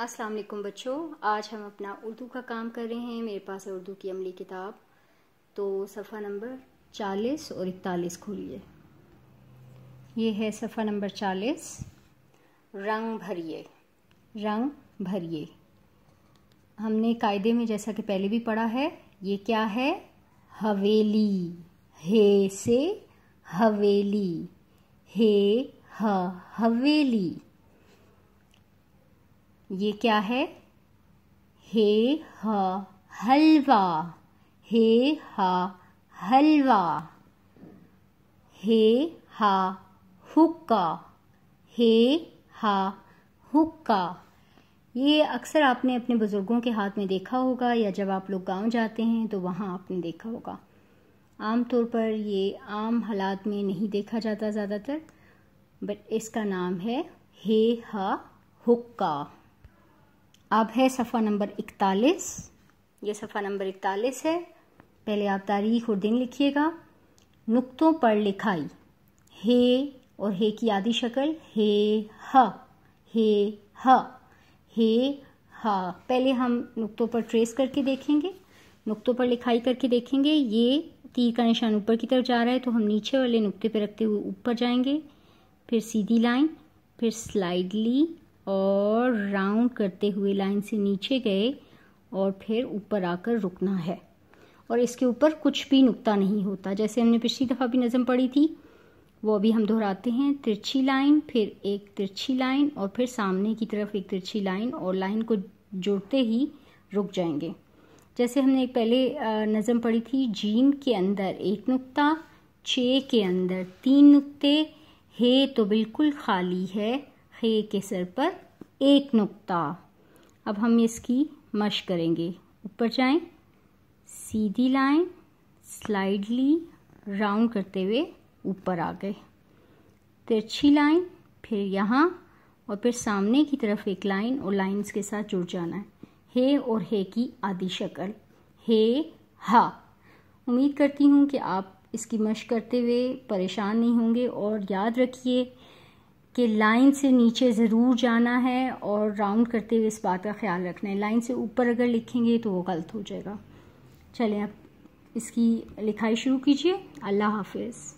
अस्सलाम वालेकुम बच्चों आज हम अपना उर्दू का काम कर रहे हैं मेरे पास है उर्दू की अमली किताब तो सफ़ा नंबर चालीस और इकतालीस खोलिए ये है सफ़ा नंबर चालीस रंग भरिए रंग भरिए हमने कायदे में जैसा कि पहले भी पढ़ा है ये क्या है हवेली हे से हवेली हे ह हवेली ये क्या है हे ह हलवा हे ह हलवा हे हा हुक्का हे हा हुक्का ये अक्सर आपने अपने बुज़ुर्गों के हाथ में देखा होगा या जब आप लोग गांव जाते हैं तो वहाँ आपने देखा होगा आम तौर पर ये आम हालात में नहीं देखा जाता ज़्यादातर बट इसका नाम है हे हा हुक्का अब है सफ़ा नंबर इकतालीस ये सफ़ा नंबर इकतालीस है पहले आप तारीख और दिन लिखिएगा नुक्तों पर लिखाई हे और हे की आदि शक्ल हे ह हे ह हे हा पहले हम नुक्तों पर ट्रेस करके देखेंगे नुक्तों पर लिखाई करके देखेंगे ये तीर का निशान ऊपर की तरफ जा रहा है तो हम नीचे वाले नुक्ते पर रखते हुए ऊपर जाएंगे फिर सीधी लाइन फिर स्लाइडली और राउंड करते हुए लाइन से नीचे गए और फिर ऊपर आकर रुकना है और इसके ऊपर कुछ भी नुकता नहीं होता जैसे हमने पिछली दफ़ा भी नज़म पढ़ी थी वो अभी हम दोहराते हैं तिरछी लाइन फिर एक तिरछी लाइन और फिर सामने की तरफ एक तिरछी लाइन और लाइन को जोड़ते ही रुक जाएंगे जैसे हमने एक पहले नज़म पढ़ी थी जीम के अंदर एक नुकता छः के अंदर तीन नुकते हे तो बिल्कुल खाली है खे के सर पर एक नुक्ता अब हम इसकी मश करेंगे ऊपर जाएं सीधी लाइन स्लाइडली राउंड करते हुए ऊपर आ गए तिरछी लाइन फिर यहाँ और फिर सामने की तरफ एक लाइन और लाइंस के साथ जुड़ जाना है हे और हे की आदि शक्ल हे हा उम्मीद करती हूँ कि आप इसकी मश करते हुए परेशान नहीं होंगे और याद रखिए कि लाइन से नीचे ज़रूर जाना है और राउंड करते हुए इस बात का ख्याल रखना है लाइन से ऊपर अगर लिखेंगे तो वो गलत हो जाएगा चलें अब इसकी लिखाई शुरू कीजिए अल्लाह हाफिज़